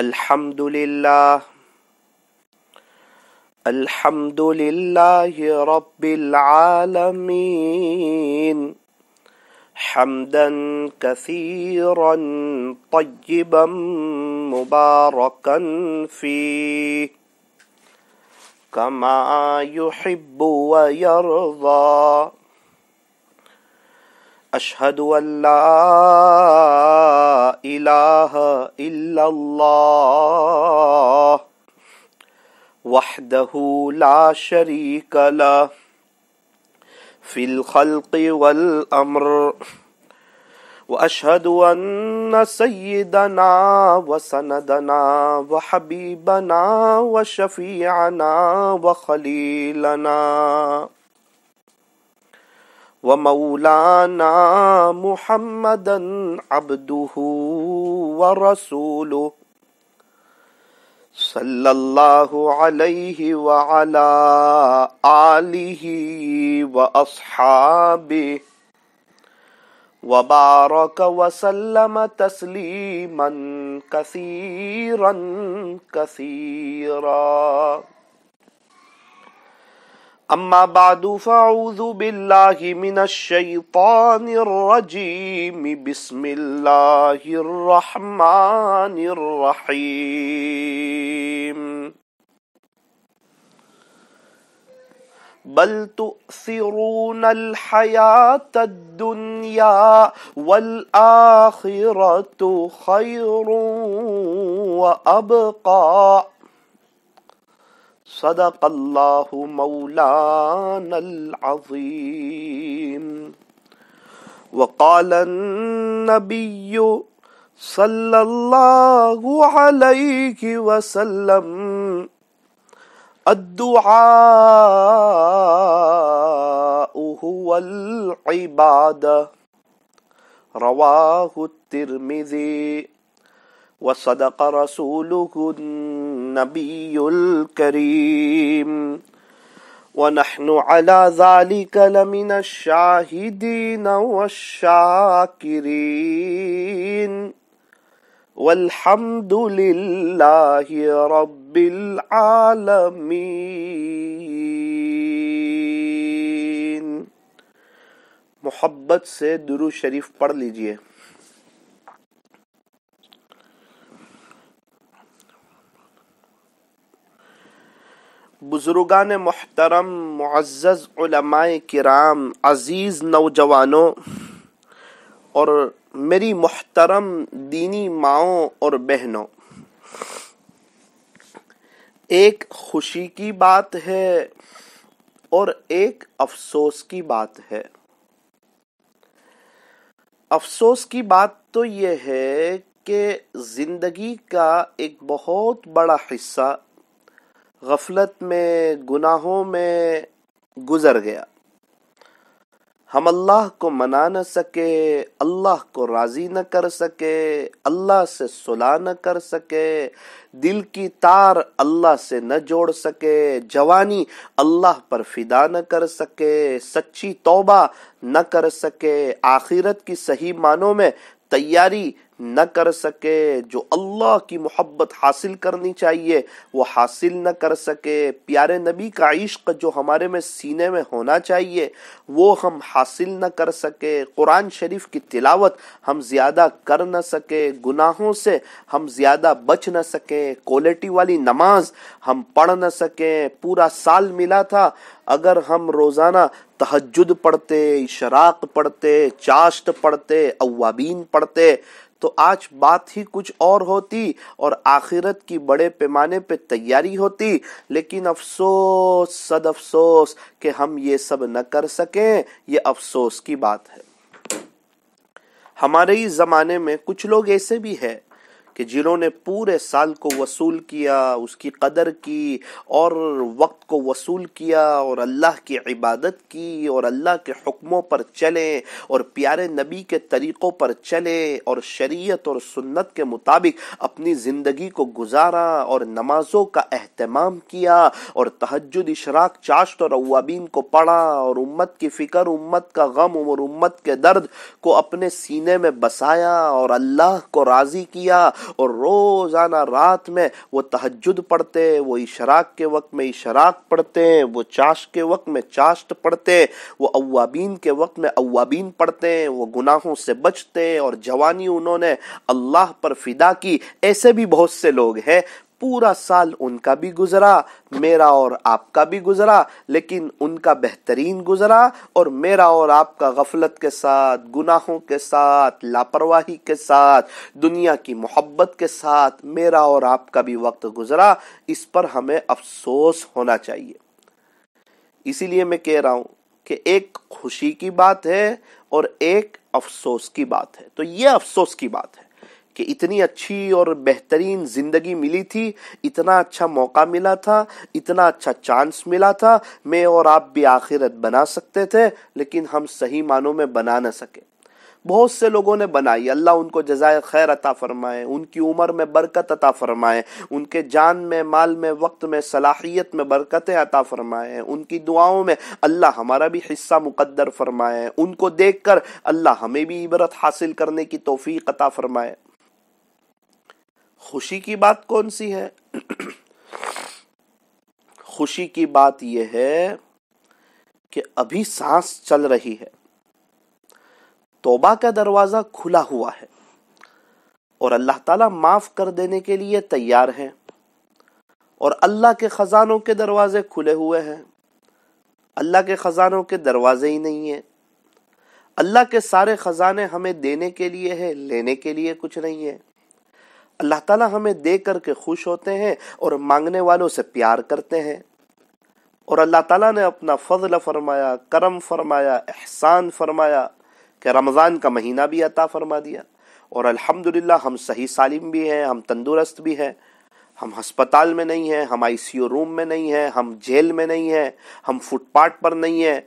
الحمد لله الحمد لله رب العالمين حمدا كثيرا طيبا مباركا فيه كما يحب ويرضى أشهد أن لا إله إلا الله وحده لا شريك له في الخلق والأمر وأشهد أن سيدنا وسندنا وحبيبنا وشفيعنا وخليلنا ومولانا محمدا عبده ورسوله صلى الله عليه وعلى آله وأصحابه وبارك وسلم تسليما كثيرا كثيرا أما بعد فأعوذ بالله من الشيطان الرجيم بسم الله الرحمن الرحيم بل تؤثرون الحياة الدنيا والآخرة خير وأبقى صدق الله مولانا العظيم وقال النبي صلى الله عليه وسلم الدعاء هو العباده رواه الترمذي वसदक रसूलुन्नबीकरीम ونحن على ذلك لمن الشاهدين والشاكرين والحمد لله رب العالمين मोहब्बत से दुरू शरीफ पढ़ लीजिए बुज़ुर्गान मोहतरम मुआज़ कराम अज़ीज़ नौजवानों और मेरी महतरम दीनी माओ और बहनों एक खुशी की बात है और एक अफसोस की बात है अफसोस की बात तो यह है कि ज़िंदगी का एक बहुत बड़ा हिस्सा गफलत में गुनाहों में गुज़र गया हम अल्लाह को मना न सके अल्लाह को राज़ी न कर सके अल्लाह से सुला न कर सके दिल की तार अल्लाह से न जोड़ सके जवानी अल्लाह पर फिदा न कर सके सच्ची तौबा न कर सके आखिरत की सही मानों में तैयारी न कर सके जो अल्लाह की मोहब्बत हासिल करनी चाहिए वो हासिल न कर सके प्यारे नबी का इश्क जो हमारे में सीने में होना चाहिए वो हम हासिल न कर सके कुरान शरीफ की तिलावत हम ज़्यादा कर न सके गुनाहों से हम ज़्यादा बच न सके क्वालिटी वाली नमाज हम पढ़ न सके पूरा साल मिला था अगर हम रोज़ाना तहजद पढ़ते इशराक पढ़ते चाश्त पढ़ते अवाबीन पढ़ते तो आज बात ही कुछ और होती और आखिरत की बड़े पैमाने पे तैयारी होती लेकिन अफसोस सद अफसोस कि हम ये सब न कर सकें ये अफसोस की बात है हमारे ही ज़माने में कुछ लोग ऐसे भी हैं कि जिन्होंने पूरे साल को वसूल किया उसकी कदर की और वक्त को वसूल किया और अल्लाह की इबादत की और अल्लाह के हुक्मों पर चलें और प्यारे नबी के तरीक़ों पर चलें और शरीयत और सुन्नत के मुताबिक अपनी ज़िंदगी को गुजारा और नमाजों का अहतमाम किया और तहजद इशराक चाश्त और अवाबीन को पढ़ा और उम्मत की फ़िक्र उम्मत का गम और उम्मत के दर्द को अपने सीने में बसाया और अल्लाह को राज़ी किया और रोज़ाना रात में वो तहजद पढ़ते हैं वो इशराक के वक्त में इशराक पढ़ते हैं वो चाश के वक्त में चाश्त पढ़ते हैं वो अवाबीन के वक्त में अवाबीन पढ़ते हैं वो गुनाहों से बचते हैं और जवानी उन्होंने अल्लाह पर फिदा की ऐसे भी बहुत से लोग हैं पूरा साल उनका भी गुजरा मेरा और आपका भी गुजरा लेकिन उनका बेहतरीन गुजरा और मेरा और आपका गफलत के साथ गुनाहों के साथ लापरवाही के साथ दुनिया की मोहब्बत के साथ मेरा और आपका भी वक्त गुजरा इस पर हमें अफसोस होना चाहिए इसीलिए मैं कह रहा हूं कि एक खुशी की बात है और एक अफसोस की बात है तो ये अफसोस की बात है कि इतनी अच्छी और बेहतरीन ज़िंदगी मिली थी इतना अच्छा मौका मिला था इतना अच्छा चांस मिला था मैं और आप भी आखिरत बना सकते थे लेकिन हम सही मानों में बना ना सके बहुत से लोगों ने बनाई अल्लाह उनको जजाय खैर अता फरमाए उनकी उम्र में बरकत अता फरमाए उनके जान में माल में वक्त में सलाहियत में बरकतें अता फरमाए उनकी दुआओं में अल्लाह हमारा भी हिस्सा मुकद्दर फरमाए उनको देख कर अल्लाह हमें भी इबरत हासिल करने की तोफ़ी अता फरमाए खुशी की बात कौन सी है खुशी की बात यह है कि अभी सांस चल रही है तोबा का दरवाजा खुला हुआ है और अल्लाह ताला माफ कर देने के लिए तैयार है और अल्लाह के खजानों के दरवाजे खुले हुए हैं अल्लाह के खजानों के दरवाजे ही नहीं है अल्लाह के सारे खजाने हमें देने के लिए है लेने के लिए कुछ नहीं है अल्लाह ताला हमें दे करके खुश होते हैं और मांगने वालों से प्यार करते हैं और अल्लाह ताला ने अपना फजल फरमाया करम फरमाया एहसान फरमाया कि रमज़ान का महीना भी अता फरमा दिया और अल्हम्दुलिल्लाह हम सही सालिम भी हैं हम तंदुरुस्त भी हैं हम हस्पताल में नहीं हैं हम आईसीयू रूम में नहीं हैं हम जेल में नहीं हैं हम फुटपाथ पर नहीं हैं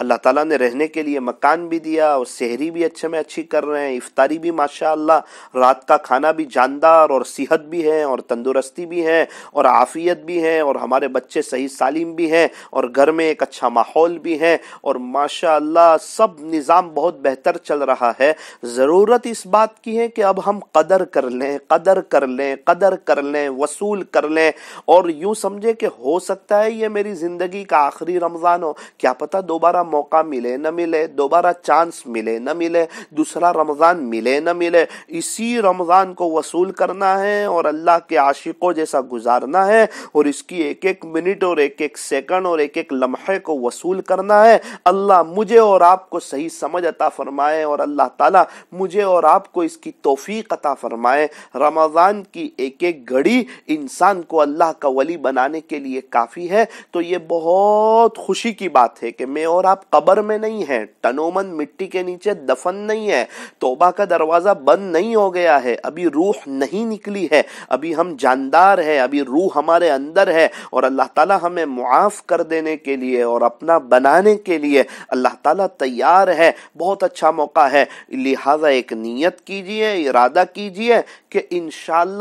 अल्लाह ताला ने रहने के लिए मकान भी दिया और सहरी भी अच्छे में अच्छी कर रहे हैं इफ्तारी भी माशाल्लाह रात का खाना भी जानदार और सेहत भी है और तंदुरुस्ती भी है और आफ़ियत भी है और हमारे बच्चे सही सालिम भी हैं और घर में एक अच्छा माहौल भी है और माशाल्लाह सब निज़ाम बहुत बेहतर चल रहा है ज़रूरत इस बात की है कि अब हम कदर कर लें कदर कर लें कदर कर लें वसूल कर लें और यूँ समझे कि हो सकता है ये मेरी ज़िंदगी का आखिरी रमज़ान हो क्या पता दोबारा मौका मिले न मिले दोबारा चांस मिले न मिले दूसरा रमज़ान मिले न मिले इसी रमज़ान को वसूल करना है और अल्लाह के आशिकों जैसा गुजारना है और इसकी एक एक मिनट और एक एक सेकंड और एक एक लम्हे को वसूल करना है अल्लाह मुझे और आपको सही समझ अता फरमाए और अल्लाह ताला मुझे और आपको इसकी तोफीक अता फरमाए रमज़ान की एक एक घड़ी इंसान को अल्लाह का वली बनाने के लिए काफ़ी है तो ये बहुत खुशी की बात है कि मैं और आप आप कबर में नहीं है टनोमन मिट्टी के नीचे दफन नहीं है तोबा का दरवाज़ा बंद नहीं हो गया है अभी रूह नहीं निकली है अभी हम जानदार है अभी रूह हमारे अंदर है और अल्लाह ताला हमें मुआफ़ कर देने के लिए और अपना बनाने के लिए अल्लाह ताला तैयार है बहुत अच्छा मौका है लिहाजा एक नीयत कीजिए इरादा कीजिए कि इन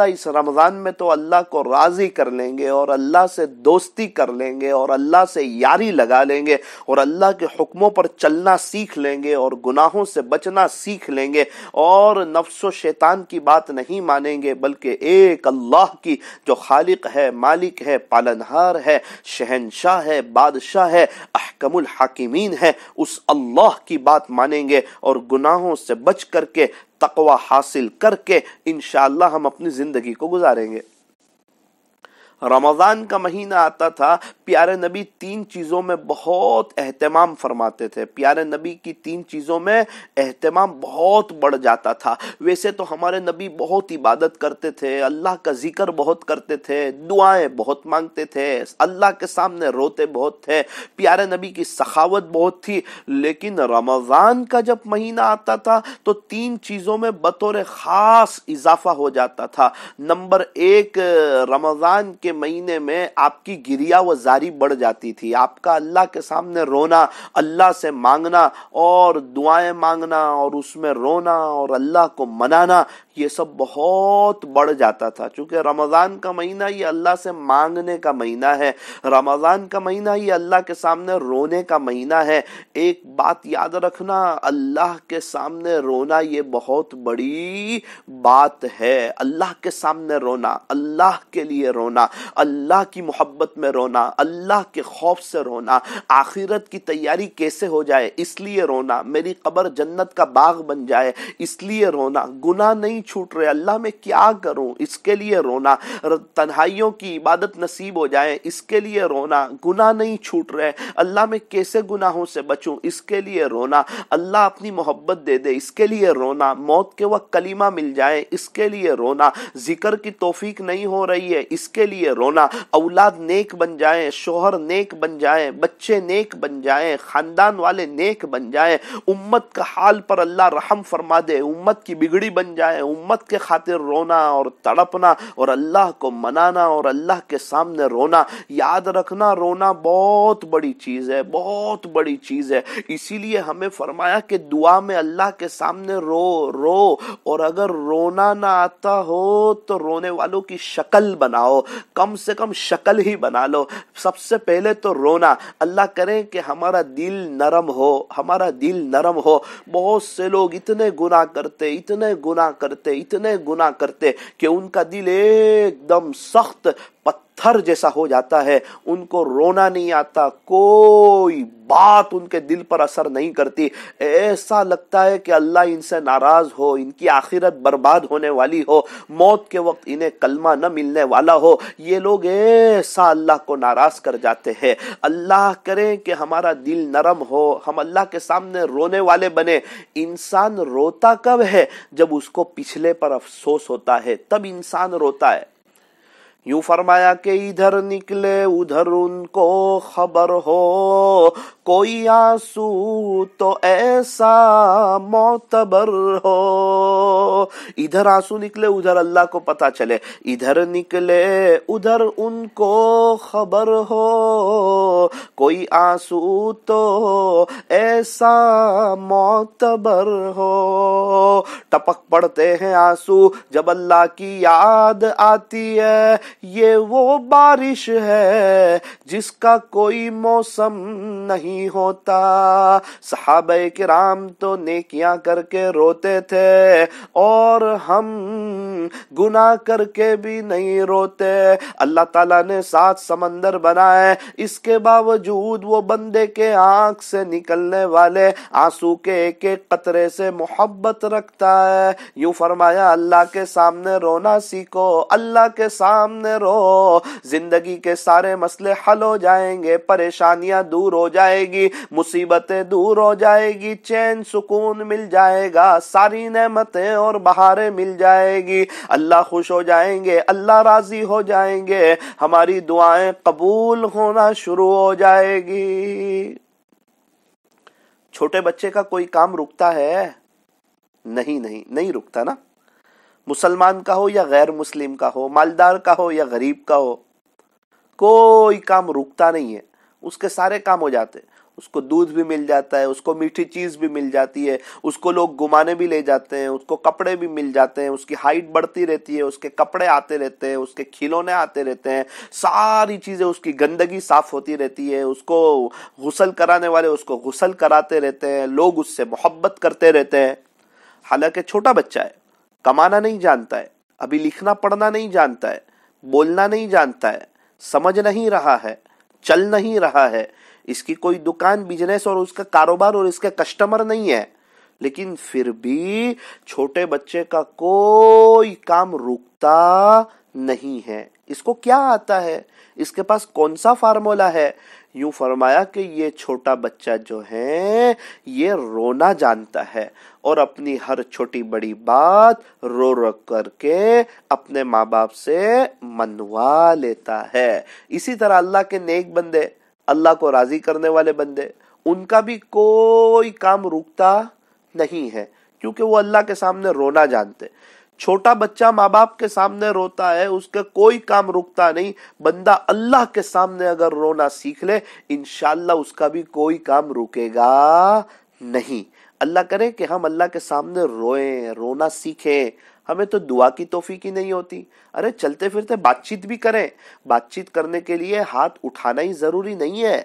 इस रमज़ान में तो अल्लाह को राज़ी कर लेंगे और अल्लाह से दोस्ती कर लेंगे और अल्लाह से यारी लगा लेंगे और अल्लाह के हुक्मों पर चलना सीख लेंगे और गुनाहों से बचना सीख लेंगे और नफ्स शैतान की बात नहीं मानेंगे बल्कि एक अल्लाह की जो खालिक है मालिक है पालनहार है शहनशाह है बादशाह है अहकमुल हाकिमीन है उस अल्लाह की बात मानेंगे और गुनाहों से बच करके तकवा हासिल करके इन हम अपनी ज़िंदगी को गुजारेंगे रमज़ान का महीना आता था प्यारे नबी तीन चीज़ों में बहुत अहतमाम फरमाते थे प्यारे नबी की तीन चीज़ों में अहतमाम बहुत बढ़ जाता था वैसे तो हमारे नबी बहुत इबादत करते थे अल्लाह का जिक्र बहुत करते थे दुआएं बहुत मांगते थे अल्लाह के सामने रोते बहुत थे प्यारे नबी की सखावत बहुत थी लेकिन रमज़ान का जब महीना आता था तो तीन चीज़ों में बतौर ख़ास इजाफा हो जाता था नंबर एक रमज़ान के महीने में आपकी गिरिया व जारी बढ़ जाती थी आपका अल्लाह के सामने रोना अल्लाह से मांगना और दुआएं मांगना और उसमें रोना और अल्लाह को मनाना ये सब बहुत बढ़ जाता था क्योंकि रमज़ान का महीना ये अल्लाह से मांगने का महीना है रमज़ान का महीना ये अल्लाह के सामने रोने का महीना है एक बात याद रखना अल्लाह के सामने रोना ये बहुत बड़ी बात है अल्लाह के सामने रोना अल्लाह के लिए रोना अल्लाह की मोहब्बत में रोना अल्लाह के खौफ से रोना आखिरत की तैयारी कैसे हो जाए इसलिए रोना मेरी कब्र जन्नत का बाग बन जाए इसलिए रोना गुना नहीं छूट रहे अल्लाह में क्या करूं इसके लिए रोना तन्हाइयों की इबादत नसीब हो जाए इसके लिए रोना गुना नहीं छूट रहे अल्लाह में कैसे गुनाहों से बचूं इसके लिए रोना अल्लाह अपनी मोहब्बत दे दे इसके लिए रोना मौत के वक्त कलीमा मिल जाए इसके लिए रोना जिक्र की तोफीक नहीं हो रही है इसके लिए लिए रोना औलाद नेक बन जाए शोहर नेक बन जाए बच्चे नेक बन जाए खानदान वाले नेक बन जाए उम्मत का हाल पर अल्लाह रहम फरमा दे उम्मत की बिगड़ी बन जाए उम्मत के खातिर रोना और तड़पना और अल्लाह को मनाना और अल्लाह के सामने रोना याद रखना रोना बहुत बड़ी चीज़ है बहुत बड़ी चीज़ है इसीलिए हमें फरमाया कि दुआ में अल्लाह के सामने रो रो और अगर रोना ना आता हो तो रोने वालों की शक्ल बनाओ कम से कम शक्ल ही बना लो सबसे पहले तो रोना अल्लाह करें कि हमारा दिल नरम हो हमारा दिल नरम हो बहुत से लोग इतने गुनाह करते इतने गुनाह करते इतने गुनाह करते कि उनका दिल एकदम सख्त पत्थर पत्थर जैसा हो जाता है उनको रोना नहीं आता कोई बात उनके दिल पर असर नहीं करती ऐसा लगता है कि अल्लाह इनसे नाराज हो इनकी आखिरत बर्बाद होने वाली हो मौत के वक्त इन्हें कलमा न मिलने वाला हो ये लोग ऐसा अल्लाह को नाराज कर जाते हैं अल्लाह करें कि हमारा दिल नरम हो हम अल्लाह के सामने रोने वाले बने इंसान रोता कब है जब उसको पिछले पर अफसोस होता है तब इंसान रोता है यूं फरमाया कि इधर निकले उधर उनको खबर हो कोई आंसू तो ऐसा मोतबर हो इधर आंसू निकले उधर अल्लाह को पता चले इधर निकले उधर उनको खबर हो कोई आंसू तो ऐसा मोतबर हो टपक पड़ते हैं आंसू जब अल्लाह की याद आती है ये वो बारिश है जिसका कोई मौसम नहीं होता के राम तो नेकियां करके रोते थे और हम गुना करके भी नहीं रोते अल्लाह ताला ने सात समंदर बनाए इसके बावजूद वो बंदे के आंख से निकलने वाले आंसू के एक एक कतरे से मोहब्बत रखता है यूं फरमाया अल्लाह के सामने रोना सीखो अल्लाह के सामने सामने रो जिंदगी के सारे मसले हल हो जाएंगे परेशानियां दूर हो जाएगी मुसीबतें दूर हो जाएगी चैन सुकून मिल जाएगा सारी नेमतें और बहारें मिल जाएगी अल्लाह खुश हो जाएंगे अल्लाह राजी हो जाएंगे हमारी दुआएं कबूल होना शुरू हो जाएगी छोटे बच्चे का कोई काम रुकता है नहीं नहीं नहीं रुकता ना मुसलमान का हो या गैर मुस्लिम का हो मालदार का हो या गरीब का हो कोई काम रुकता नहीं है उसके सारे काम हो जाते हैं उसको दूध भी मिल जाता है उसको मीठी चीज़ भी मिल जाती है उसको लोग घुमाने भी ले जाते हैं उसको कपड़े भी मिल जाते हैं उसकी हाइट बढ़ती रहती है उसके कपड़े आते रहते हैं उसके खिलौने आते रहते हैं सारी चीज़ें उसकी गंदगी साफ होती रहती है उसको गुसल कराने वाले उसको गुसल कराते रहते हैं लोग उससे मोहब्बत करते रहते हैं हालांकि छोटा बच्चा है कमाना नहीं जानता है अभी लिखना पढ़ना नहीं जानता है बोलना नहीं जानता है समझ नहीं रहा है चल नहीं रहा है इसकी कोई दुकान बिजनेस और उसका कारोबार और इसके कस्टमर नहीं है लेकिन फिर भी छोटे बच्चे का कोई काम रुकता नहीं है इसको क्या आता है इसके पास कौन सा फार्मूला है यूं फरमाया कि ये छोटा बच्चा जो है ये रोना जानता है और अपनी हर छोटी बड़ी बात रो रो करके अपने माँ बाप से मनवा लेता है इसी तरह अल्लाह के नेक बंदे अल्लाह को राजी करने वाले बंदे उनका भी कोई काम रुकता नहीं है क्योंकि वो अल्लाह के सामने रोना जानते छोटा बच्चा माँ बाप के सामने रोता है उसका कोई काम रुकता नहीं बंदा अल्लाह के सामने अगर रोना सीख ले इनशाला उसका भी कोई काम रुकेगा नहीं अल्लाह करे कि हम अल्लाह के सामने रोए रोना सीखें हमें तो दुआ की तोहफी की नहीं होती अरे चलते फिरते बातचीत भी करें बातचीत करने के लिए हाथ उठाना ही ज़रूरी नहीं है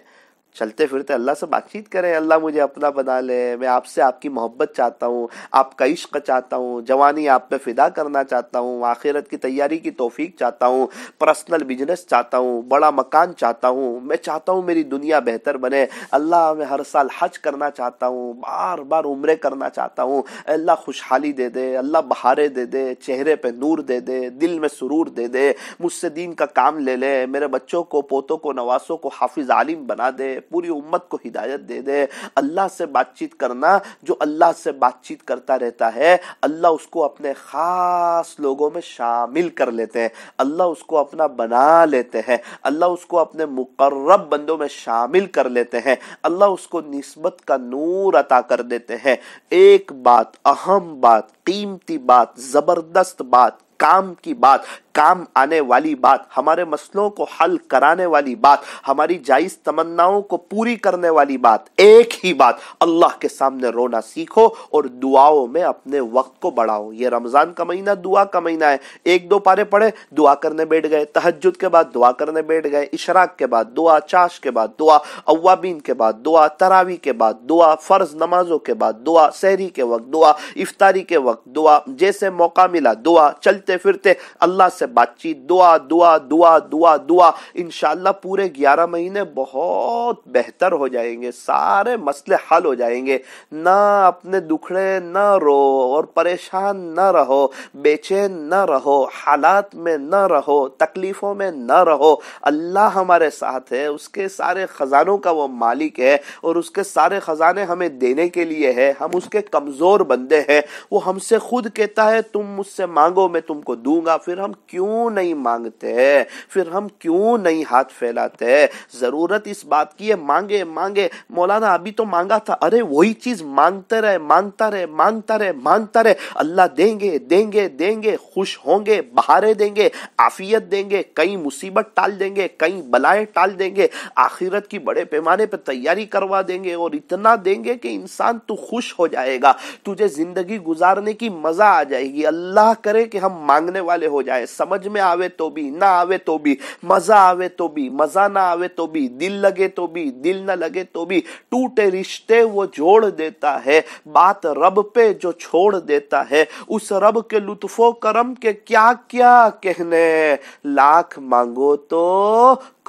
चलते फिरते अल्लाह से बातचीत करें अल्लाह मुझे अपना बना ले मैं आपसे आपकी मोहब्बत चाहता हूँ आपका इश्क चाहता हूँ जवानी आप पे फिदा करना चाहता हूँ आखिरत की तैयारी की तोफीक चाहता हूँ पर्सनल बिजनेस चाहता हूँ बड़ा मकान चाहता हूँ मैं चाहता हूँ मेरी दुनिया बेहतर बने अल्लाह मैं हर साल हज करना चाहता हूँ बार बार उम्र करना चाहता हूँ अल्लाह खुशहाली दे दे अल्लाह बहारे दे दे चेहरे पर नूर दे दे दिल में सुरूर दे दे मुझसे दीन का काम ले ले मेरे बच्चों को पोतों को नवासों को हाफिज आलिम बना दे पूरी उम्मत को हिदायत दे दे अल्लाह से बातचीत करना जो अल्लाह से बातचीत करता रहता है अल्लाह उसको अपने ख़ास लोगों में शामिल कर लेते हैं अल्लाह उसको अपना बना लेते हैं अल्लाह उसको अपने मुकर्रब बंदों में शामिल कर लेते हैं अल्लाह उसको नस्बत का नूर अता कर देते हैं एक बात अहम बात कीमती बात ज़बरदस्त बात काम की बात काम आने वाली बात हमारे मसलों को हल कराने वाली बात हमारी जायज तमन्नाओं को पूरी करने वाली बात एक ही बात अल्लाह के सामने रोना सीखो और दुआओं में अपने वक्त को बढ़ाओ ये रमज़ान का महीना दुआ का महीना है एक दो पारे पढ़े दुआ करने बैठ गए तहजद के बाद दुआ करने बैठ गए इशराक के बाद दुआ चाश के बाद दुआ अवाबीन के बाद दुआ तरावी के बाद दुआ फ़र्ज़ नमाजों के बाद दुआ शहरी के वक्त दुआ इफ्तारी के वक्त दुआ जैसे मौका मिला दुआ चलते चलते फिरते अल्लाह से बातचीत दुआ दुआ दुआ दुआ दुआ इन पूरे ग्यारह महीने बहुत बेहतर हो जाएंगे सारे मसले हल हो जाएंगे ना अपने दुखड़े ना रो और परेशान ना रहो बेचैन न रहो हालात में न रहो तकलीफों में ना रहो अल्लाह हमारे साथ है उसके सारे खजानों का वो मालिक है और उसके सारे खजाने हमें देने के लिए है हम उसके कमज़ोर बंदे हैं वो हमसे खुद कहता है तुम मुझसे मांगो मैं तुम तुमको दूंगा फिर हम क्यों नहीं मांगते फिर हम क्यों नहीं हाथ फैलाते जरूरत इस बात की है मांगे मांगे मौलाना अभी तो मांगा था अरे वही चीज मांगते रहे मांगता रहे मांगता रहे मांगता रहे अल्लाह देंगे देंगे देंगे खुश होंगे बहारे देंगे आफियत देंगे कई मुसीबत टाल देंगे कई बलाएं टाल देंगे आखिरत की बड़े पैमाने पर तैयारी करवा देंगे और इतना देंगे कि इंसान तू खुश हो जाएगा तुझे जिंदगी गुजारने की मजा आ जाएगी अल्लाह करे कि हम मांगने वाले हो जाए समझ में आवे तो भी ना आवे तो भी मजा आवे तो भी मजा ना आवे तो भी दिल लगे तो भी दिल ना लगे तो भी टूटे रिश्ते वो जोड़ देता है बात रब पे जो छोड़ देता है उस रब के लुत्फो करम के क्या क्या कहने लाख मांगो तो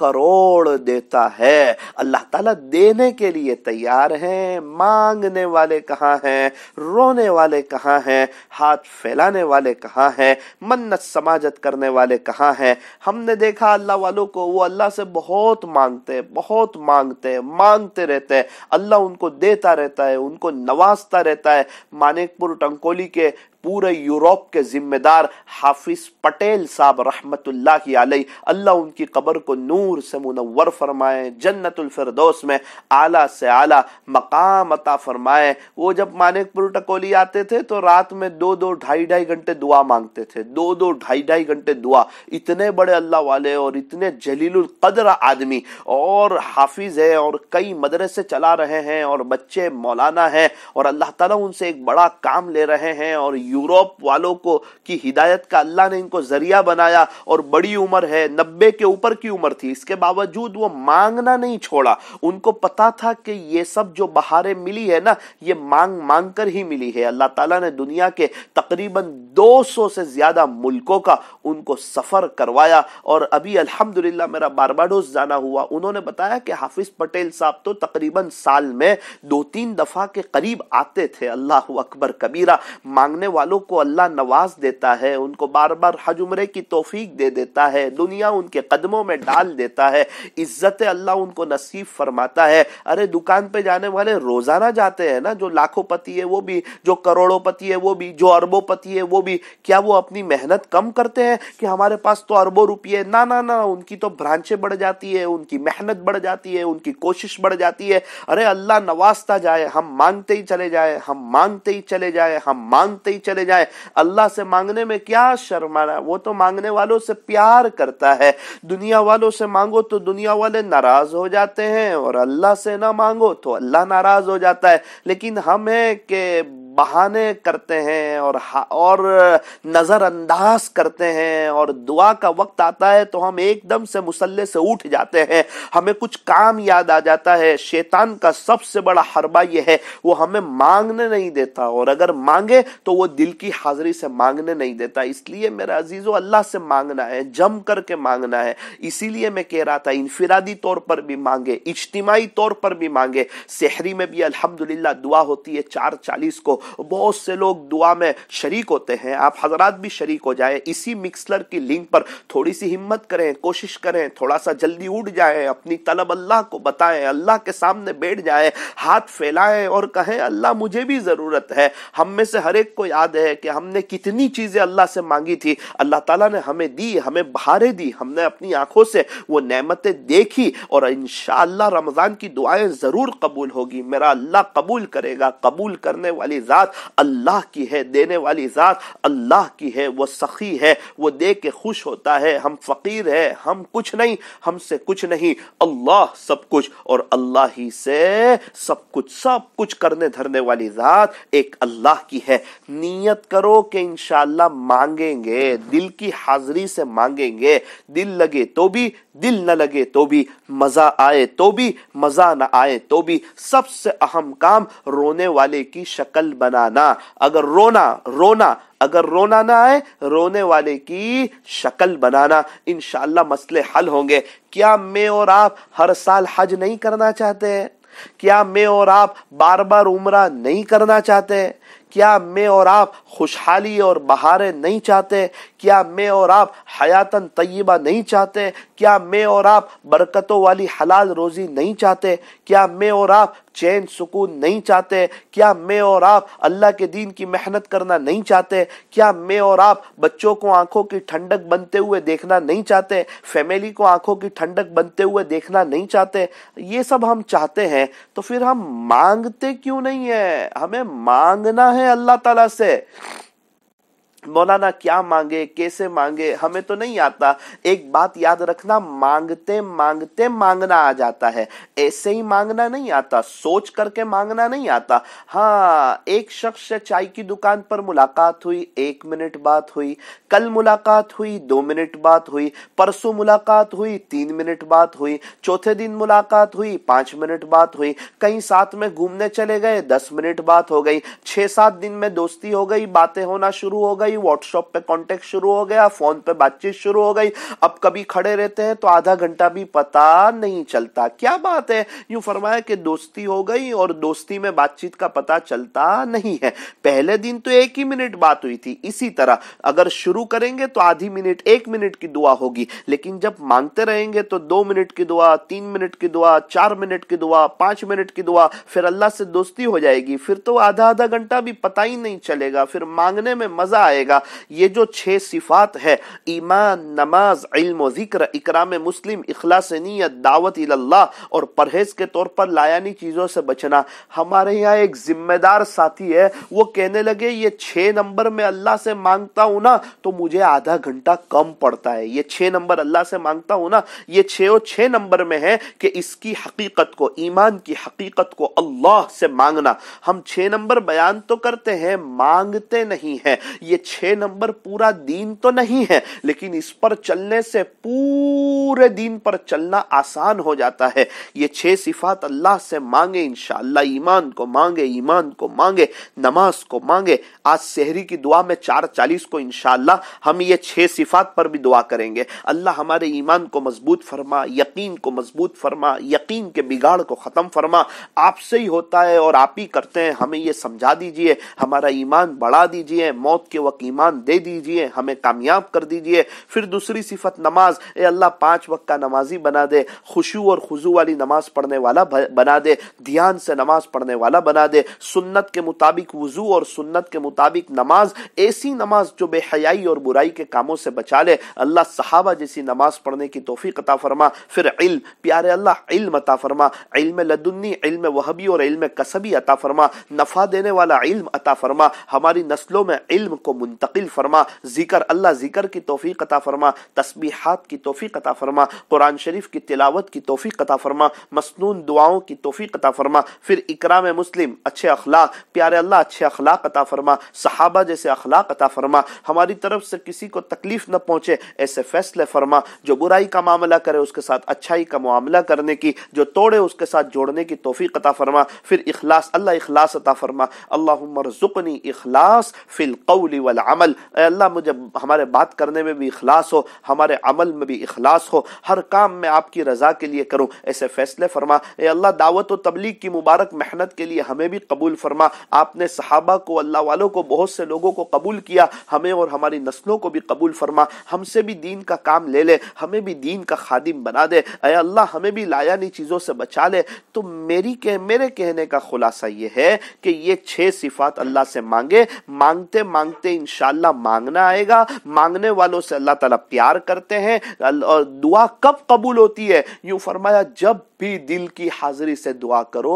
करोड़ देता है अल्लाह ताला देने के लिए तैयार हैं मांगने वाले कहाँ हैं रोने वाले कहाँ हैं हाथ फैलाने वाले कहाँ हैं मन्नत समाजत करने वाले कहाँ हैं हमने देखा अल्लाह वालों को वो अल्लाह से बहुत मांगते बहुत मांगते मांगते रहते हैं अल्लाह उनको देता रहता है उनको नवाजता रहता है मानिकपुर टंकोली के पूरे यूरोप के जिम्मेदार हाफिज पटेल साहब रहमत अल्लाह उनकी कबर को नूर से मुनवर फरमाए जन्नतफरदोस में आला से आला मकाम अता फरमाए वो जब मानिकपुर टकोली आते थे तो रात में दो दो ढाई ढाई घंटे दुआ मांगते थे दो दो ढाई ढाई घंटे दुआ इतने बड़े अल्लाह वाले और इतने जलील कदर आदमी और हाफिज है और कई मदरसे चला रहे हैं और बच्चे मौलाना हैं और अल्लाह ताला उनसे एक बड़ा काम ले रहे हैं और यूरोप वालों को कि हिदायत का अल्लाह ने इनको जरिया बनाया और बड़ी उम्र है नब्बे के ऊपर की उम्र थी इसके बावजूद वो मांगना नहीं छोड़ा उनको पता था कि ये सब जो बहारें मिली है ना ये मांग मांग कर ही मिली है अल्लाह ताला ने दुनिया के तकरीबन 200 से ज़्यादा मुल्कों का उनको सफ़र करवाया और अभी अल्हम्दुलिल्लाह मेरा बारबाडोस जाना हुआ उन्होंने बताया कि हाफिज़ पटेल साहब तो तकरीबन साल में दो तीन दफ़ा के करीब आते थे अल्लाह अकबर कबीरा मांगने वाले वालों को अल्लाह नवाज देता है उनको बार बार हज उम्रे की तोफीक दे देता है दुनिया उनके कदमों में डाल देता है इज्जत अल्लाह उनको नसीब फरमाता है अरे दुकान पे जाने वाले रोजाना जाते हैं ना जो लाखों पति है वो भी जो करोड़ों पति है वो भी जो अरबों पति है वो भी क्या वो अपनी मेहनत कम करते हैं कि हमारे पास तो अरबों रुपये ना ना ना उनकी तो ब्रांचें बढ़ जाती है उनकी मेहनत बढ़ जाती है उनकी कोशिश बढ़ जाती है अरे अल्लाह नवाजता जाए हम मांगते ही चले जाए हम मांगते ही चले जाए हम मांगते ही चले चले जाए अल्लाह से मांगने में क्या शर्माना वो तो मांगने वालों से प्यार करता है दुनिया वालों से मांगो तो दुनिया वाले नाराज हो जाते हैं और अल्लाह से ना मांगो तो अल्लाह नाराज हो जाता है लेकिन हम है कि बहाने करते हैं और और नज़रअंदाज करते हैं और दुआ का वक्त आता है तो हम एकदम से मुसल्ले से उठ जाते हैं हमें कुछ काम याद आ जाता है शैतान का सबसे बड़ा हरबा यह है वो हमें मांगने नहीं देता और अगर मांगे तो वो दिल की हाजिरी से मांगने नहीं देता इसलिए मेरा अजीज़ो अल्लाह से मांगना है जम करके मांगना है इसीलिए मैं कह रहा था इनफिरादी तौर पर भी मांगे इज्तमाही तौर पर भी मांगे शहरी में भी अल्हम्दुलिल्लाह दुआ होती है चार चालीस को बहुत से लोग दुआ में शरीक होते हैं आप हजरात भी शरीक हो जाए इसी मिक्सलर की लिंक पर थोड़ी सी हिम्मत करें कोशिश करें थोड़ा सा जल्दी उठ जाए अपनी तलब अल्लाह को बताएं अल्लाह के सामने बैठ जाए हाथ फैलाएं और कहें अल्लाह मुझे भी ज़रूरत है हम में से हर एक को याद है कि हमने कितनी चीज़ें अल्लाह से मांगी थी अल्लाह ताला ने हमें दी हमें बहारे दी हमने अपनी आंखों से वो नमतें देखी और इन रमज़ान की दुआएं ज़रूर कबूल होगी मेरा अल्लाह कबूल करेगा कबूल करने वाली ज़ात अल्लाह की है देने वाली ज़ात अल्लाह की है वो सखी है वो दे के खुश होता है हम फ़कीर है हम कुछ नहीं हमसे कुछ नहीं अल्लाह सब कुछ और अल्लाह ही से सब कुछ सब कुछ करने धरने वाली ज़ात एक अल्लाह की है नीयत करो कि इन मांगेंगे दिल की हाजिरी से मांगेंगे दिल लगे तो भी दिल न लगे तो भी मज़ा आए तो भी मज़ा न आए तो भी सबसे अहम काम रोने वाले की शक्ल बनाना अगर रोना रोना अगर रोना ना आए रोने वाले की शक्ल बनाना इन मसले हल होंगे क्या मैं और आप हर साल हज नहीं करना चाहते हैं क्या मैं और आप बार बार उम्र नहीं करना चाहते क्या मैं और आप खुशहाली और बहारें नहीं चाहते क्या मैं और आप हयातन तय्यबा नहीं चाहते क्या मैं और आप बरकतों वाली हलाल रोज़ी नहीं चाहते क्या मैं और आप चैन सुकून नहीं चाहते क्या मैं और आप अल्लाह के दीन की मेहनत करना नहीं चाहते क्या मैं और आप बच्चों को आंखों की ठंडक बनते हुए देखना नहीं चाहते फैमिली को आंखों की ठंडक बनते हुए देखना नहीं चाहते ये सब हम चाहते हैं तो फिर हम मांगते क्यों नहीं है हमें मांगना है अल्लाह ताला से मौलाना क्या मांगे कैसे मांगे हमें तो नहीं आता एक बात याद रखना मांगते मांगते मांगना आ जाता है ऐसे ही मांगना नहीं आता सोच करके मांगना नहीं आता हाँ एक शख्स से चाय की दुकान पर मुलाकात हुई एक मिनट बात हुई कल मुलाकात हुई दो मिनट बात हुई परसों मुलाकात हुई तीन मिनट बात हुई चौथे दिन मुलाकात हुई पांच मिनट बात हुई कहीं साथ में घूमने चले गए दस मिनट बात हो गई छः सात दिन में दोस्ती हो गई बातें होना शुरू हो गई गई व्हाट्सअप पे कॉन्टेक्ट शुरू हो गया फोन पे बातचीत शुरू हो गई अब कभी खड़े रहते हैं तो आधा घंटा भी पता नहीं चलता क्या बात है यूं फरमाया कि दोस्ती हो गई और दोस्ती में बातचीत का पता चलता नहीं है पहले दिन तो एक ही मिनट बात हुई थी इसी तरह अगर शुरू करेंगे तो आधी मिनट एक मिनट की दुआ होगी लेकिन जब मांगते रहेंगे तो दो मिनट की दुआ तीन मिनट की दुआ चार मिनट की दुआ पांच मिनट की दुआ फिर अल्लाह से दोस्ती हो जाएगी फिर तो आधा आधा घंटा भी पता ही नहीं चलेगा फिर मांगने में मजा आएगा जाएगा ये जो छह सिफात है ईमान नमाज इल्म जिक्र इकराम मुस्लिम अखलास नीयत दावत इल्लाह और परहेज के तौर पर लायानी चीज़ों से बचना हमारे यहाँ एक जिम्मेदार साथी है वो कहने लगे ये छह नंबर में अल्लाह से मांगता हूं ना तो मुझे आधा घंटा कम पड़ता है ये छह नंबर अल्लाह से मांगता हूं ना ये छे और छः नंबर में है कि इसकी हकीकत को ईमान की हकीकत को अल्लाह से मांगना हम छः नंबर बयान तो करते हैं मांगते नहीं है ये छह नंबर पूरा दीन तो नहीं है लेकिन इस पर चलने से पूरे दीन पर चलना आसान हो जाता है ये छह सिफात अल्लाह से मांगे इनशाला ईमान को मांगे ईमान को मांगे नमाज को मांगे आज शहरी की दुआ में चार चालीस को इनशाला हम ये छह सिफात पर भी दुआ करेंगे अल्लाह हमारे ईमान को मजबूत फरमा यकीन को मजबूत फरमा यकीन के बिगाड़ को ख़त्म फरमा आपसे ही होता है और आप ही करते हैं हमें ये समझा दीजिए हमारा ईमान बढ़ा दीजिए मौत के वक्त ईमान दे दीजिए हमें कामयाब कर दीजिए फिर दूसरी सिफत नमाज ए अल्लाह पांच वक्त का नमाजी बना दे खुशू और खुजू वाली नमाज पढ़ने वाला बना दे ध्यान से नमाज पढ़ने वाला बना दे सुन्नत के मुताबिक वजू और सुन्नत के मुताबिक नमाज ऐसी नमाज जो बेहयाई और बुराई के कामों से बचा ले अल्लाह सहाबा जैसी नमाज पढ़ने की तोफ़ी अता फरमा फिर इल्म प्यारे अल्लाह इल्म अता फरमा इल्म लदुन्नी इल्म वहबी और इल्म कसबी अता फरमा नफ़ा देने वाला इल्म अता फरमा हमारी नस्लों में इल्म को मुंतकिल फरमा जिक्र अल्लाह जिक्र की तोफ़ी अता फरमा तस्बीहात की तोफ़ी अता फरमा कुरान शरीफ की तिलावत की तोफ़ी अता फरमा मसनून दुआओं की तोफ़ी अता फरमा फिर इकराम मुस्लिम अच्छे अखलाक प्यारे अल्लाह अच्छे अखलाक अता फरमा सहाबा जैसे अखलाक अता फरमा हमारी तरफ से किसी को तकलीफ न पहुँचे ऐसे फैसले फरमा जो बुराई का मामला करे उसके साथ अच्छाई का मामला करने की जो तोड़े उसके साथ जोड़ने की तोफ़ी अता फरमा फिर इखलास अल्लाह इखलास अता फरमा अल्लाह मरजुकनी इखलास फिल कौली वल अमल अल्लाह मुझे हमारे बात करने में भी इखलास हो हमारे अमल में भी इखलास हो हर काम में आपकी रज़ा के लिए करूँ ऐसे फैसले फरमा अल्लाह दावत व तबलीग की मुबारक मेहनत के लिए हमें भी कबूल फरमा आपने सहाबा को अल्लाह वालों को बहुत से लोगों को कबूल किया हमें और हमारी नस्लों को भी कबूल फरमा हमसे भी दीन का काम ले ले हमें भी दीन का खादिम बना दे अल्लाह हमें भी लायानी चीज़ों से बचा ले तो मेरी कह मेरे कहने का खुलासा ये है कि ये छः सिफात अल्लाह से मांगे मांगते मांगते इन इनशाला मांगना आएगा मांगने वालों से अल्लाह ताला प्यार करते हैं और दुआ कब कबूल होती है यूं फरमाया जब भी दिल की हाजिरी से दुआ करो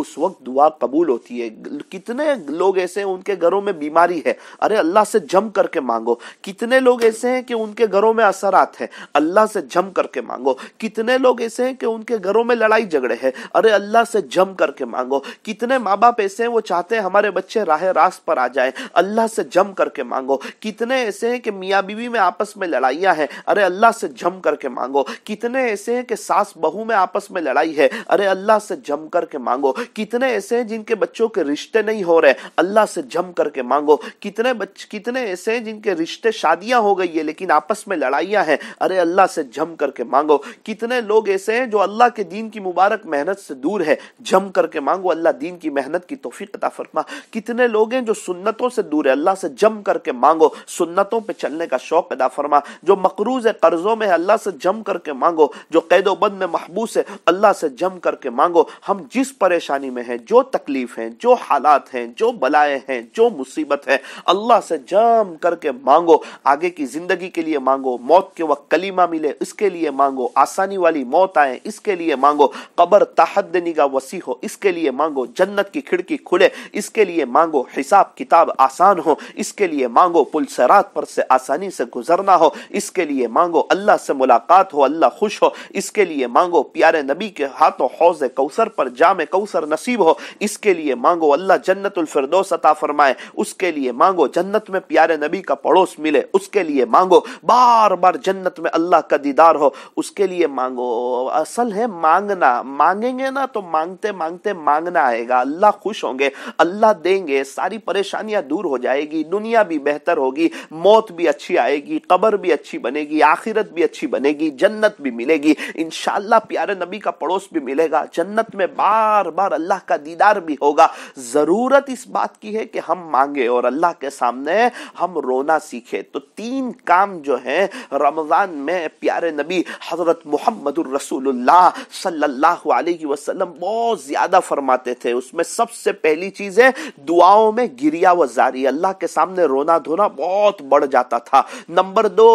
उस वक्त दुआ कबूल होती है कितने लोग ऐसे हैं उनके घरों में बीमारी है अरे अल्लाह से जम करके मांगो कितने लोग ऐसे हैं कि उनके घरों में असरात है अल्लाह से जम करके मांगो कितने लोग ऐसे हैं कि उनके घरों में लड़ाई झगड़े हैं अरे अल्लाह से जम करके मांगो कितने माँ बाप ऐसे हैं वो चाहते हैं हमारे बच्चे राह रास्त पर आ जाए अल्लाह से जम करके करके मांगो कितने ऐसे हैं कि मियाँ बीवी में आपस में लड़ाइयाँ हैं अरे अल्लाह से जम करके मांगो कितने ऐसे हैं कि सास बहू में आपस में लड़ाई है अरे अल्लाह से जम करके मांगो कितने ऐसे हैं जिनके बच्चों के रिश्ते नहीं हो रहे अल्लाह से जम करके मांगो कितने बच्च, कितने ऐसे हैं जिनके रिश्ते शादियां हो गई है लेकिन आपस में लड़ाइया हैं अरे अल्लाह से जम करके मांगो कितने लोग ऐसे हैं जो अल्लाह के दीन की मुबारक मेहनत से दूर है जम करके मांगो अल्लाह दीन की मेहनत की तोफ़ी फरमा कितने लोग हैं जो सुन्नतों से दूर है अल्लाह से जम जम करके मांगो सुन्नतों पे चलने का शौक पैदा फरमा जो मकरूज है कर्जों में है अल्लाह से जम करके मांगो जो कैदोबंद में महबूस है अल्लाह से जम करके मांगो हम जिस परेशानी में हैं जो तकलीफ है जो हालात हैं जो बलाएं हैं जो मुसीबत है अल्लाह से जम करके मांगो आगे की जिंदगी के लिए मांगो मौत के वक्त कलीमा मिले इसके लिए मांगो आसानी वाली मौत आए इसके लिए मांगो कबर तहद निगा वसी हो इसके लिए मांगो जन्नत की खिड़की खुले इसके लिए मांगो हिसाब किताब आसान हो इसके इसके लिए मांगो पुल सरात पर से आसानी से गुजरना हो इसके लिए मांगो अल्लाह से मुलाकात हो अल्लाह खुश हो इसके लिए मांगो प्यारे नबी के हाथों हौज कौसर पर जाम कौसर नसीब हो इसके लिए मांगो अल्लाह जन्नतफरदोस अता फरमाए उसके लिए मांगो जन्नत में प्यारे नबी का पड़ोस मिले उसके लिए मांगो बार बार जन्नत में अल्लाह का दीदार हो उसके लिए मांगो असल है मांगना मांगेंगे ना तो मांगते मांगते मांगना आएगा अल्लाह खुश होंगे अल्लाह देंगे सारी परेशानियां दूर हो जाएगी दुनिया दुनिया भी बेहतर होगी मौत भी अच्छी आएगी कबर भी अच्छी बनेगी आखिरत भी अच्छी बनेगी जन्नत भी मिलेगी इन प्यारे नबी का पड़ोस भी मिलेगा जन्नत में बार बार अल्लाह का दीदार भी होगा जरूरत इस बात की है कि हम मांगे और अल्लाह के सामने हम रोना सीखे तो तीन काम जो है रमजान में प्यारे नबी हजरत मोहम्मद वसल्लम बहुत ज्यादा फरमाते थे उसमें सबसे पहली चीज है दुआओं में गिरिया वजारी अल्लाह के सामने रोना धोना बहुत बढ़ जाता था नंबर दो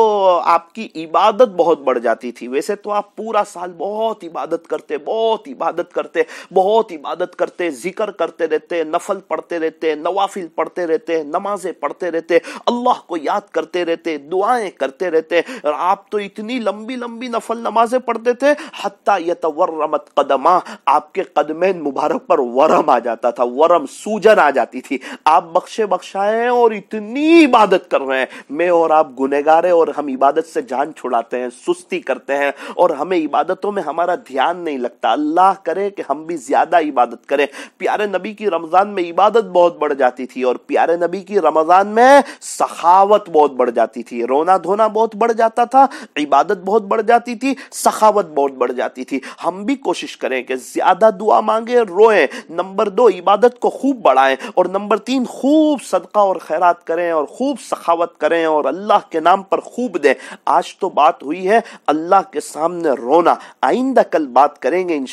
आपकी इबादत बहुत बढ़ जाती थी वैसे तो आप पूरा साल बहुत इबादत करते बहुत इबादत करते बहुत इबादत करते जिक्र करते रहते नफल पढ़ते रहते नवाफिल पढ़ते रहते नमाजें पढ़ते रहते अल्लाह को याद करते रहते दुआएं करते रहते और आप तो इतनी लंबी लंबी नफल नमाजें पढ़ते थे हत्ता यतवर्रमत कदमा आपके कदमे मुबारक पर वरम आ जाता था वरम सूजन आ जाती थी आप बख्शे बख्शाए और इतनी कितनी इबादत कर रहे हैं मैं और आप गुनेगार है और हम इबादत से जान छुड़ाते हैं सुस्ती करते हैं और हमें इबादतों में हमारा ध्यान नहीं लगता अल्लाह करे कि हम भी ज्यादा इबादत करें प्यारे नबी की रमजान में इबादत बहुत बढ़ जाती थी और प्यारे नबी की रमजान में सखावत बहुत बढ़ जाती थी रोना धोना बहुत बढ़ जाता था इबादत बहुत बढ़ जाती थी सखावत बहुत बढ़ जाती थी हम भी कोशिश करें कि ज्यादा दुआ मांगे रोए नंबर दो इबादत को खूब बढ़ाएं और नंबर तीन खूब सदका और खैरात करें और खूब सखावत करें और अल्लाह के नाम पर खूब दें आज तो बात हुई है अल्लाह के सामने रोना आइंदा कल बात करेंगे इन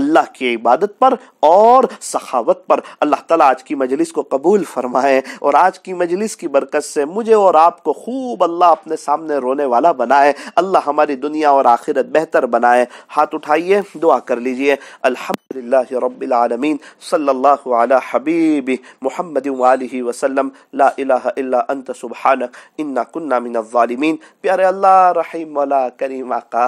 अल्लाह की इबादत पर और सखावत पर अल्लाह ताला आज की मजलिस को कबूल फरमाए और आज की मजलिस की बरकत से मुझे और आपको खूब अल्लाह अपने सामने रोने वाला बनाए अल्लाह हमारी दुनिया और आखिरत बेहतर बनाए हाथ उठाइए दुआ कर लीजिए अल्हम्दुलिल्लाह रब्बिल आलमीन सल्लल्लाहु अलैहि हबीब मोहम्मद वसल्लम ला अंत सुबहानक इन्ना कुन्ना मिन प्यारे अल्लाह रहीम वाला करीम आका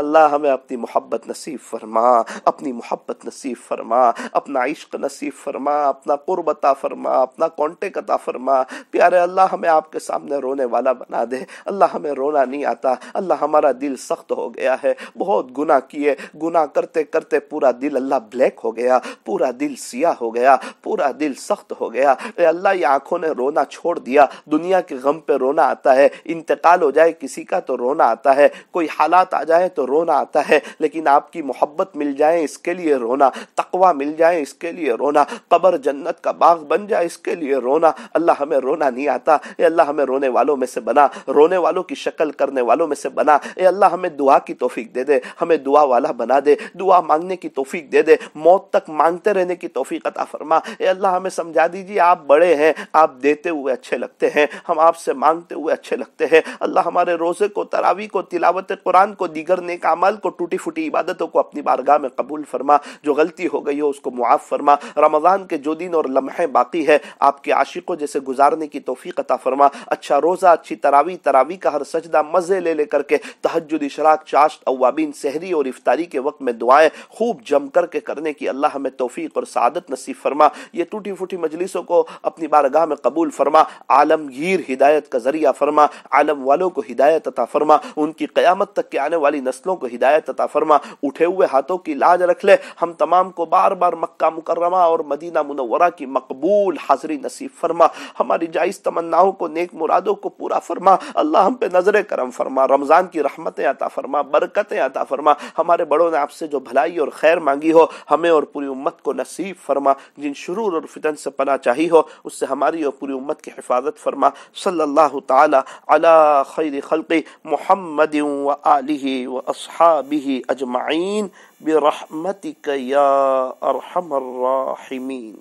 अल्लाह हमें अपनी मोहब्बत नसीब फरमा अपनी मोहब्बत नसीब फरमा अपना इश्क नसीब फरमा अपना कुर्बता फरमा अपना कॉन्टेक्ट अता फरमा प्यारे अल्लाह हमें आपके सामने रोने वाला बना दे अल्लाह हमें रोना नहीं आता अल्लाह हमारा दिल सख्त हो गया है बहुत गुनाह किए गुनाह करते करते पूरा दिल अल्लाह ब्लैक हो गया पूरा दिल सियाह हो गया पूरा दिल सख्त हो गया अल्लाह ये आंखों ने रोना छोड़ दिया दुनिया के गम पे रोना आता है इंतकाल हो जाए किसी का तो रोना आता है कोई हालात आ जाए तो रोना आता है लेकिन आपकी मोहब्बत मिल जाए इसके लिए रोना तकवा मिल जाए इसके लिए रोना कबर जन्नत का बाग बन जाए इसके लिए रोना अल्लाह हमें रोना नहीं आता ए अल्लाह हमें रोने वालों में से बना रोने वालों की शक्ल करने वालों में से बना ए अल्लाह हमें दुआ की तोफीक दे दे हमें दुआ वाला बना दे दुआ मांगने की तोफीक दे दे मौत तक मांगते रहने की तोफीक अता फरमा ए अल्लाह हमें समझा दीजिए आप बड़े हैं आप देते हुए हुए अच्छे लगते हैं हम आपसे मांगते हुए अच्छे लगते हैं अल्लाह हमारे रोज़े को तरावी को तिलावत कुरान को दीगर नेक अमल को टूटी फूटी इबादतों को अपनी बारगाह में कबूल फरमा जो गलती हो गई हो उसको मुआफ़ फरमा रमज़ान के जो दिन और लम्हे बाकी है आपके आशिकों जैसे गुजारने की तोफ़ी अता फरमा अच्छा रोज़ा अच्छी तरावी तरावी का हर सजदा मज़े ले लेकर के तहजद इशराक चाश्त अवाबिन सहरी और इफ्तारी के वक्त में दुआएं खूब जम करके करने की अल्लाह हमें तोफ़ी और सदत नसीब फरमा ये टूटी फूटी मजलिसों को अपनी बारगाह में कबूल फरमा फरमा आलमगीर हिदायत का जरिया फरमा आलम वालों को हिदायत अता फरमा उनकी क्यामत तक के आने वाली नस्लों को हिदायत अता फरमा उठे हुए हाथों की लाज रख ले हम तमाम को बार बार मक्का मुकर्रमा और मदीना मुनवरा की मकबूल हाजरी नसीब फरमा हमारी जायज़ तमन्नाओं को नेक मुरादों को पूरा फरमा अल्लाह हम पे नजर करम फरमा रमज़ान की रहमतें अता फरमा बरकतें अता फरमा हमारे बड़ों ने आपसे जो भलाई और खैर मांगी हो हमें और पूरी उम्मत को नसीब फरमा जिन शुरू और फितन से पना चाहिए हो उससे हमारी और पूरी उम्मत उम्मत की हिफाजत फरमा सल्लल्लाहु ताला अला खैर खल्क़ मुहम्मद व आलिहि व अस्हाबिहि अजमाइन बिरहमतिक या अरहमर राहिमीन